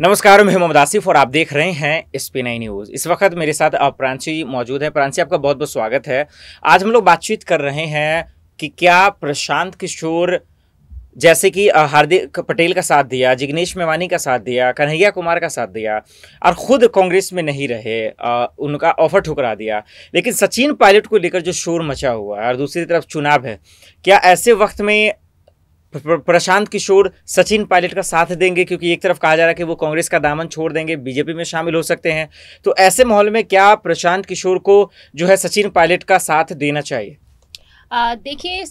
नमस्कार मैं मोहम्मद आसिफ और आप देख रहे हैं एस पी नाई न्यूज़ इस वक्त मेरे साथ आप प्रांची मौजूद है प्रांची आपका बहुत बहुत स्वागत है आज हम लोग बातचीत कर रहे हैं कि क्या प्रशांत किशोर जैसे कि हार्दिक पटेल का साथ दिया जिग्नेश मेवानी का साथ दिया कन्हैया कुमार का साथ दिया और ख़ुद कांग्रेस में नहीं रहे उनका ऑफर ठुकरा दिया लेकिन सचिन पायलट को लेकर जो शोर मचा हुआ है और दूसरी तरफ चुनाव है क्या ऐसे वक्त में प्रशांत किशोर सचिन पायलट का साथ देंगे क्योंकि एक तरफ कहा जा रहा है कि वो कांग्रेस का दामन छोड़ देंगे बीजेपी में शामिल हो सकते हैं तो ऐसे माहौल में क्या प्रशांत किशोर को जो है सचिन पायलट का साथ देना चाहिए देखिए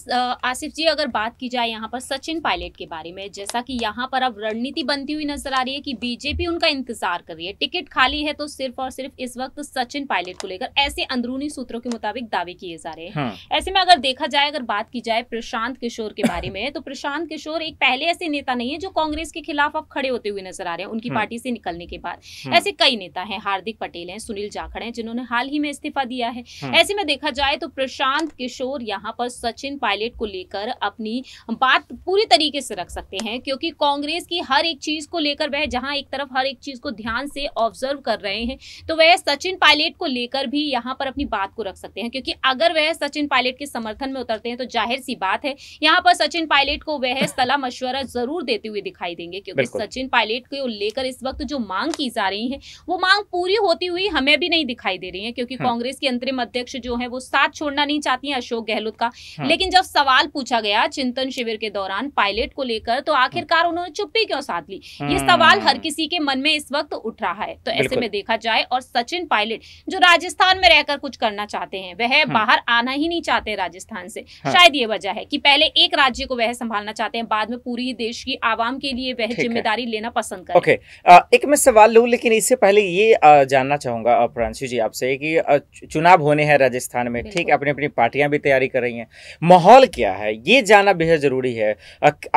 आसिफ जी अगर बात की जाए यहाँ पर सचिन पायलट के बारे में जैसा कि यहाँ पर अब रणनीति बनती हुई नजर आ रही है कि बीजेपी उनका इंतजार कर रही है टिकट खाली है तो सिर्फ और सिर्फ इस वक्त सचिन पायलट को लेकर ऐसे अंदरूनी सूत्रों के मुताबिक दावे किए जा रहे हैं हाँ। ऐसे में अगर देखा जाए अगर बात की जाए प्रशांत किशोर के बारे में तो प्रशांत किशोर एक पहले ऐसे नेता नहीं है जो कांग्रेस के खिलाफ अब खड़े होते हुए नजर आ रहे हैं उनकी हाँ। पार्टी से निकलने के बाद हाँ। ऐसे कई नेता है हार्दिक पटेल हैं सुनील जाखड़ है जिन्होंने हाल ही में इस्तीफा दिया है हाँ। ऐसे में देखा जाए तो प्रशांत किशोर यहाँ यहाँ पर सचिन पायलट को लेकर अपनी बात पूरी तरीके से रख सकते हैं क्योंकि कांग्रेस की हर एक चीज को लेकर वह जहाँ एक तरफ हर एक चीज को ध्यान से ऑब्जर्व कर रहे हैं तो वह सचिन पायलट को लेकर भी यहाँ पर अपनी बात को रख सकते हैं क्योंकि अगर वह सचिन पायलट के समर्थन में उतरते हैं तो जाहिर सी बात है यहाँ पर सचिन पायलट को वह सलाह मशवरा जरूर देते हुए दिखाई देंगे क्योंकि सचिन पायलट को लेकर इस वक्त जो मांग की जा रही है वो मांग पूरी होती हुई हमें भी नहीं दिखाई दे रही है क्योंकि हाँ। कांग्रेस के अंतरिम अध्यक्ष जो है वो साथ छोड़ना नहीं चाहती है अशोक गहलोत पायलट का हाँ। लेकिन जब सवाल पूछा गया चिंतन शिविर के दौरान पायलट को लेकर तो आखिरकार हाँ। उन्होंने चुप्पी क्यों साध ली ये हाँ। सवाल हर किसी के मन में इस वक्त उठ रहा है तो ऐसे में देखा जाए और सचिन पायलट जो राजस्थान में रहकर कुछ करना चाहते हैं वह हाँ। बाहर आना ही नहीं चाहते राजस्थान से शायद ये वजह है कि पहले एक राज्य को वह संभालना चाहते हैं बाद में पूरी देश की आवाम के लिए वह जिम्मेदारी लेना पसंद करते हैं एक मैं सवाल लू लेकिन इससे पहले ये जानना चाहूंगा प्रांशु जी आपसे कि चुनाव होने हैं राजस्थान में ठीक अपनी अपनी पार्टियां भी तैयारी कर रही हैं माहौल क्या है ये जानना बेहद ज़रूरी है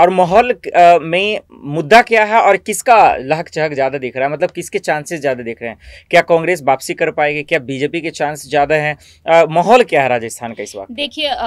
और माहौल में मुद्दा क्या है और किसका लहक चहक ज़्यादा दिख रहा है मतलब किसके चांसेस ज़्यादा दिख रहे हैं क्या कांग्रेस वापसी कर पाएगी क्या बीजेपी के चांस ज़्यादा हैं माहौल क्या है राजस्थान का इस वक्त देखिए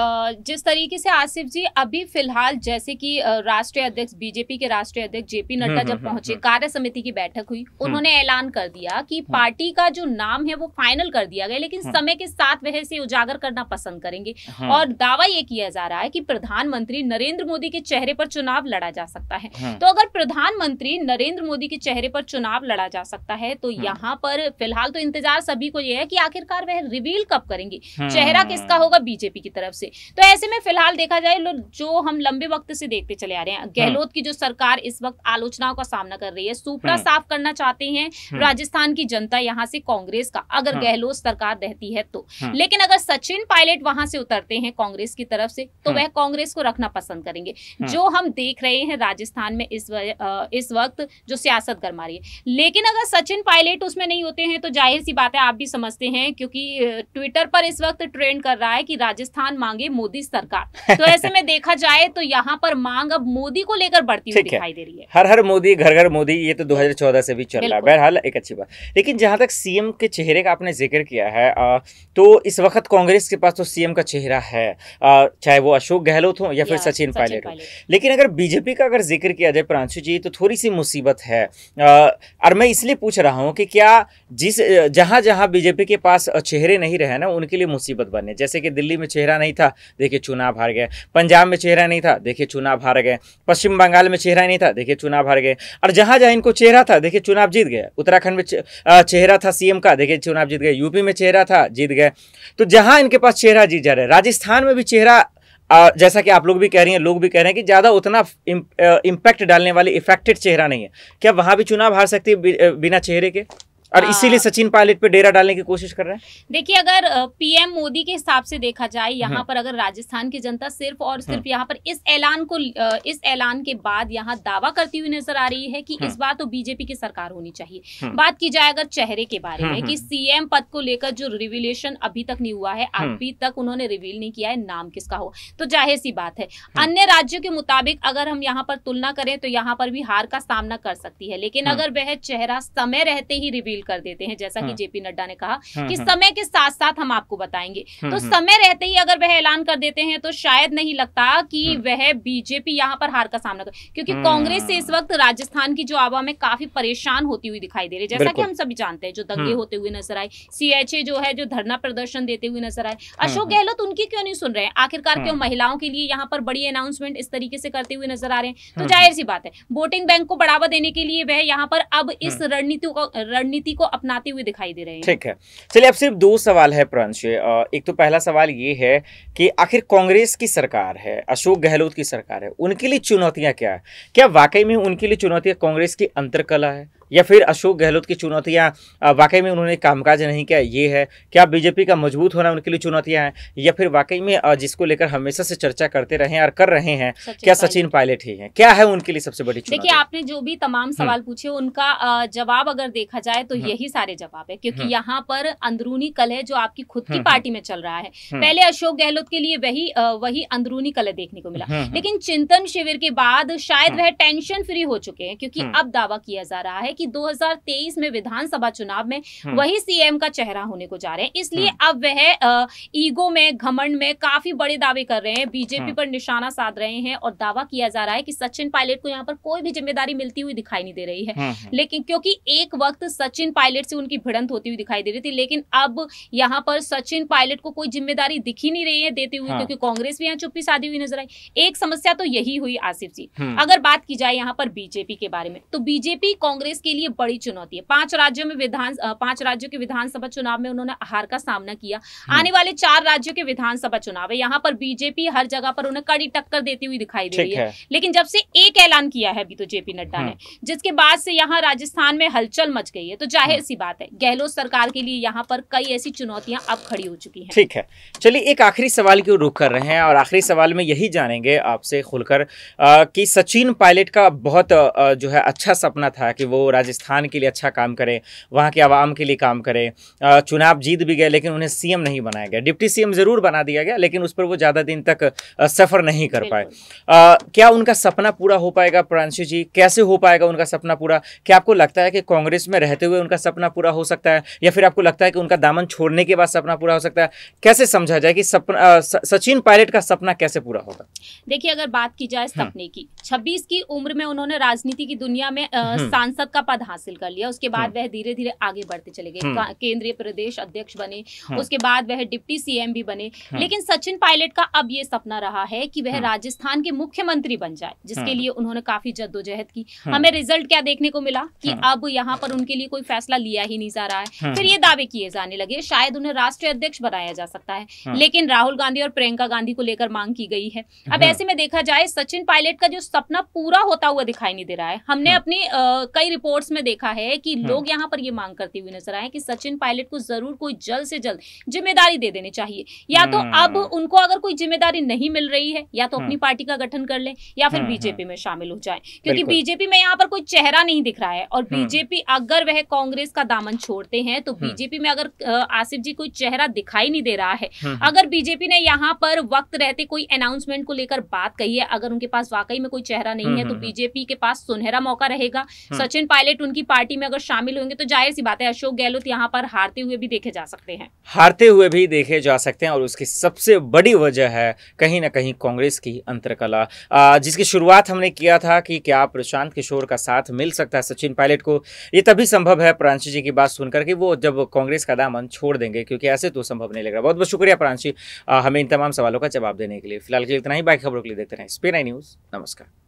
जिस तरीके से आसिफ जी अभी फिलहाल जैसे कि राष्ट्रीय अध्यक्ष बीजेपी के राष्ट्रीय अध्यक्ष जेपी नड्डा हम्म, जब हम्म, पहुंचे हम्म। कार्य समिति की बैठक हुई उन्होंने ऐलान कर दिया कि पार्टी का जो नाम है वो फाइनल कर दिया गया लेकिन समय के साथ वह से उजागर करना पसंद करेंगे और दावा ये किया जा रहा है कि प्रधानमंत्री नरेंद्र मोदी के चेहरे पर चुनाव लड़ा जा सकता है हाँ। तो अगर प्रधानमंत्री नरेंद्र मोदी के चेहरे पर चुनाव लड़ा जा सकता है तो हाँ। यहाँ पर फिलहाल तो इंतजार सभी को यह है कि आखिरकार वह रिवील कब करेंगे हाँ। चेहरा किसका होगा बीजेपी की तरफ से तो ऐसे में फिलहाल देखा जाए जो हम लंबे वक्त से देखते चले आ रहे हैं गहलोत की जो सरकार इस वक्त आलोचनाओं का सामना कर रही है सुपड़ा साफ करना चाहते हैं राजस्थान की जनता यहाँ से कांग्रेस का अगर गहलोत सरकार रहती है तो लेकिन अगर सचिन पायलट वहां से उतरते हैं कांग्रेस की तरफ से तो हम्म। वह कांग्रेस को रखना पसंद करेंगे हम्म। जो हम देख रहे हैं राजस्थान में इस इस वक्त जो सियासत गरमा रही है लेकिन अगर सचिन पायलट उसमें नहीं होते हैं तो जाहिर सी बात है आप भी समझते हैं क्योंकि ट्विटर पर इस वक्त ट्रेंड कर रहा है कि राजस्थान मांगे मोदी सरकार तो ऐसे में देखा जाए तो यहाँ पर मांग अब मोदी को लेकर बढ़ती हुई दिखाई दे रही है हर हर मोदी घर घर मोदी ये तो 2014 से भी चल रहा है बहरहाल एक अच्छी बात लेकिन जहां तक सीएम के चेहरे का आपने जिक्र किया है तो इस वक्त कांग्रेस के पास तो सीएम का चेहरा है है चाहे वो अशोक गहलोत हो या फिर सचिन पायलट हो लेकिन अगर बीजेपी का अगर जिक्र किया जाए प्रांशु जी तो थोड़ी सी मुसीबत है और मैं इसलिए पूछ रहा हूँ कि क्या जिस जहाँ जहाँ बीजेपी के पास चेहरे नहीं रहे ना उनके लिए मुसीबत बने जैसे कि दिल्ली में चेहरा नहीं था देखिए चुनाव हार गए पंजाब में चेहरा नहीं था देखिए चुनाव हार गए पश्चिम बंगाल में चेहरा नहीं था देखिए चुनाव हार गए और जहाँ जहाँ इनको चेहरा था देखिए चुनाव जीत गए उत्तराखंड में चेहरा था सीएम का देखिए चुनाव जीत गए यूपी में चेहरा था जीत गए तो जहाँ इनके पास चेहरा जीत जा रहा है राजस्थान राजस्थान में भी चेहरा जैसा कि आप लोग भी कह रही हैं लोग भी कह रहे हैं कि ज़्यादा उतना इम्पैक्ट डालने वाले इफेक्टेड चेहरा नहीं है क्या वहाँ भी चुनाव हार सकती है बिना चेहरे के और इसीलिए हाँ। सचिन पायलट पे डेरा डालने की कोशिश कर रहे हैं देखिए अगर पीएम मोदी के हिसाब से देखा जाए यहाँ हाँ। पर अगर राजस्थान की जनता सिर्फ और हाँ। सिर्फ यहाँ पर इस ऐलान को इस ऐलान के बाद यहाँ दावा करती हुई नजर आ रही है कि इस बार तो बीजेपी की सरकार होनी चाहिए बात की जाए अगर चेहरे के बारे में की सीएम पद को लेकर जो रिविलेशन अभी तक नहीं हुआ है अभी तक उन्होंने रिवील नहीं किया है नाम किसका हो तो जाहिर सी बात है अन्य राज्यों के मुताबिक अगर हम यहाँ पर तुलना करें तो यहाँ पर भी हार का सामना कर सकती है लेकिन अगर वह चेहरा समय रहते ही रिवील कर देते हैं जैसा कि हाँ। जेपी नड्डा ने कहा हाँ, कि हाँ। समय के साथ साथ हम आपको बताएंगे तो समय रहते ही अगर वह ऐलान कर देते हैं तो शायद नहीं लगता कि वह बीजेपी यहाँ पर हार का सामना कर क्योंकि कांग्रेस से इस वक्त राजस्थान की जो आवा में काफी परेशान होती हुई दिखाई दे रही है जैसा कि हम सभी जानते हैं जो दंगे होते हुए नजर आए सीएचए जो है जो धरना प्रदर्शन देते हुए नजर आए अशोक गहलोत उनकी क्यों नहीं सुन रहे हैं आखिरकार क्यों महिलाओं के लिए यहाँ पर बड़ी अनाउंसमेंट इस तरीके से करते हुए नजर आ रहे हैं तो जाहिर सी बात है वोटिंग बैंक को बढ़ावा देने के लिए वह यहाँ पर अब इस रणनीति रणनीति इसी को अपनाते हुए दिखाई दे रहे हैं ठीक है चलिए अब सिर्फ दो सवाल है प्रांश एक तो पहला सवाल ये है कि आखिर कांग्रेस की सरकार है अशोक गहलोत की सरकार है उनके लिए चुनौतियां क्या है क्या वाकई में उनके लिए चुनौतियां कांग्रेस की अंतरकला है या फिर अशोक गहलोत की चुनौतियाँ वाकई में उन्होंने कामकाज नहीं किया ये है क्या बीजेपी का मजबूत होना उनके लिए चुनौतियाँ हैं या फिर वाकई में जिसको लेकर हमेशा से चर्चा करते रहे और कर रहे हैं क्या सचिन पायलट ही है क्या है उनके लिए सबसे बड़ी देखिए आपने जो भी तमाम हम्म। सवाल पूछे उनका जवाब अगर देखा जाए तो हम्म। यही सारे जवाब है क्योंकि हम्म। यहाँ पर अंदरूनी कल है जो आपकी खुद की पार्टी में चल रहा है पहले अशोक गहलोत के लिए वही वही अंदरूनी कलह देखने को मिला लेकिन चिंतन शिविर के बाद शायद वह टेंशन फ्री हो चुके हैं क्योंकि अब दावा किया जा रहा है कि कि 2023 में विधानसभा चुनाव में हम्म। वही सीएम का चेहरा होने को जा रहे हैं इसलिए हम्म। अब वह ईगो में घमंड में काफी बड़े दावे कर रहे हैं बीजेपी हम्म। पर निशाना साध रहे हैं और दावा किया जा रहा है कि सचिन पायलट को यहाँ पर कोई भी जिम्मेदारी मिलती हुई दिखाई नहीं दे रही है लेकिन क्योंकि एक वक्त सचिन पायलट से उनकी भिड़ंत होती हुई दिखाई दे रही थी लेकिन अब यहाँ पर सचिन पायलट को कोई जिम्मेदारी दिख ही नहीं रही है देती हुई हाँ। क्योंकि कांग्रेस भी यहाँ चुप्पी साधी हुई नजर आई एक समस्या तो यही हुई आसिफ जी अगर बात की जाए यहाँ पर बीजेपी के बारे में तो बीजेपी कांग्रेस के लिए बड़ी चुनौती है पांच राज्यों में विधान पांच राज्यों के विधानसभा चुनाव में उन्होंने हार का सामना किया हम्म। आने वाले चार राज्यों के विधानसभा चुनाव है यहाँ पर बीजेपी हर जगह पर उन्हें कड़ी टक्कर देती हुई दिखाई दे रही है लेकिन जब से एक ऐलान किया है अभी तो जेपी नड्डा ने हम्म। जिसके बाद से यहाँ राजस्थान में हलचल मच गई है तो जाहिर हम्म। सी बात है गहलोत सरकार के लिए यहाँ पर कई ऐसी चुनौतियां अब खड़ी हो चुकी है ठीक है चलिए एक आखिरी सवाल की रुख कर रहे हैं और आखिरी सवाल में यही जानेंगे आपसे खुलकर कि सचिन पायलट का बहुत जो है अच्छा सपना था कि वो राजस्थान के लिए अच्छा काम करें वहाँ के आवाम के लिए काम करें चुनाव जीत भी गए लेकिन उन्हें सीएम नहीं बनाया गया डिप्टी सीएम ज़रूर बना दिया गया लेकिन उस पर वो ज़्यादा दिन तक सफ़र नहीं कर पाए क्या उनका सपना पूरा हो पाएगा प्रांशु जी कैसे हो पाएगा उनका सपना पूरा क्या आपको लगता है कि कांग्रेस में रहते हुए उनका सपना पूरा हो सकता है या फिर आपको लगता है कि उनका दामन छोड़ने के बाद सपना पूरा हो सकता है कैसे समझा जाए कि सपना सचिन पायलट का सपना कैसे पूरा होगा देखिए अगर बात की जाए हाँ। सपने की छब्बीस की उम्र में उन्होंने राजनीति की दुनिया में हम्म। सांसद का का पद हासिल कर लिया उसके बाद हम्म। वह धीरे धीरे आगे बढ़ते चले गए हम्म। केंद्रीय प्रदेश अध्यक्ष बने हम्म। उसके बाद वह डिप्टी सीएम भी बने लेकिन सचिन पायलट का अब ये सपना रहा है कि वह राजस्थान के मुख्यमंत्री बन जाए जिसके लिए उन्होंने काफी जद्दोजहद की हमें रिजल्ट क्या देखने को मिला कि अब यहाँ पर उनके लिए कोई फैसला लिया ही नहीं जा रहा है फिर ये दावे किए जाने लगे शायद उन्हें राष्ट्रीय अध्यक्ष बनाया जा सकता है लेकिन राहुल गांधी और प्रियंका गांधी को लेकर मांग की गई है अब ऐसे में देखा जाए सचिन पायलट का जो सपना पूरा होता हुआ दिखाई नहीं दे रहा है हमने अपनी कई रिपोर्ट रिपोर्ट्स में देखा है कि हाँ। लोग यहाँ पर ये मांग करते हुए नजर आए कि सचिन पायलट को जरूर कोई जल्द से जल्द जिम्मेदारी दे देनी चाहिए या तो हाँ। अब उनको अगर कोई जिम्मेदारी नहीं मिल रही है या तो हाँ। अपनी पार्टी का गठन कर ले या फिर बीजेपी में शामिल हो जाए क्योंकि बीजेपी में यहाँ पर कोई चेहरा नहीं दिख रहा है और बीजेपी अगर वह कांग्रेस का दामन छोड़ते हैं तो बीजेपी में अगर आसिफ जी कोई चेहरा दिखाई नहीं दे रहा है अगर बीजेपी ने यहाँ पर वक्त रहते कोई अनाउंसमेंट को लेकर बात कही है अगर उनके पास वाकई में कोई चेहरा नहीं है तो बीजेपी के पास सुनहरा मौका रहेगा सचिन पायलट पायलट उनकी पार्टी में अगर शामिल होंगे तो जाहिर सी बात है अशोक गहलोत यहाँ पर हारते हुए भी देखे जा सकते हैं हारते हुए भी देखे जा सकते हैं और उसकी सबसे बड़ी वजह है कहीं ना कहीं कांग्रेस की अंतरकला जिसकी शुरुआत हमने किया था कि क्या प्रशांत किशोर का साथ मिल सकता है सचिन पायलट को ये तभी संभव है प्रांशी जी की बात सुनकर कि वो जब कांग्रेस का दामन छोड़ देंगे क्योंकि ऐसे तो संभव नहीं लग रहा बहुत बहुत शुक्रिया प्रांशी हमें इन तमाम सवालों का जवाब देने के लिए फिलहाल के लिए इतना ही बाकी खबरों के लिए देखते रहें स्पेन आई न्यूज़ नमस्कार